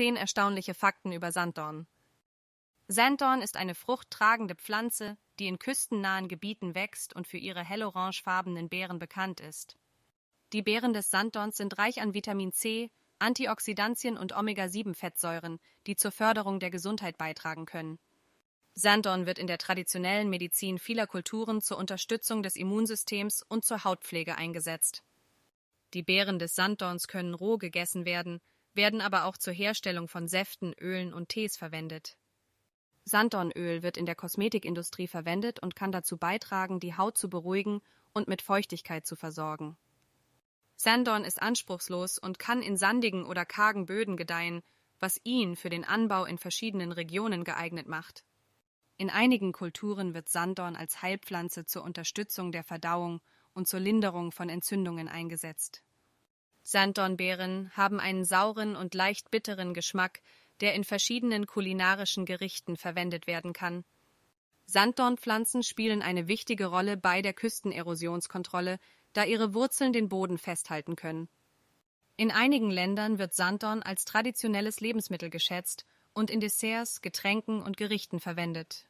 Zehn erstaunliche Fakten über Sanddorn. Sanddorn ist eine fruchttragende Pflanze, die in küstennahen Gebieten wächst und für ihre hellorangefarbenen Beeren bekannt ist. Die Beeren des Sanddorns sind reich an Vitamin C, Antioxidantien und Omega-7-Fettsäuren, die zur Förderung der Gesundheit beitragen können. Sanddorn wird in der traditionellen Medizin vieler Kulturen zur Unterstützung des Immunsystems und zur Hautpflege eingesetzt. Die Beeren des Sanddorns können roh gegessen werden, werden aber auch zur Herstellung von Säften, Ölen und Tees verwendet. Sanddornöl wird in der Kosmetikindustrie verwendet und kann dazu beitragen, die Haut zu beruhigen und mit Feuchtigkeit zu versorgen. Sanddorn ist anspruchslos und kann in sandigen oder kargen Böden gedeihen, was ihn für den Anbau in verschiedenen Regionen geeignet macht. In einigen Kulturen wird Sanddorn als Heilpflanze zur Unterstützung der Verdauung und zur Linderung von Entzündungen eingesetzt. Sanddornbeeren haben einen sauren und leicht bitteren Geschmack, der in verschiedenen kulinarischen Gerichten verwendet werden kann. Sanddornpflanzen spielen eine wichtige Rolle bei der Küstenerosionskontrolle, da ihre Wurzeln den Boden festhalten können. In einigen Ländern wird Sanddorn als traditionelles Lebensmittel geschätzt und in Desserts, Getränken und Gerichten verwendet.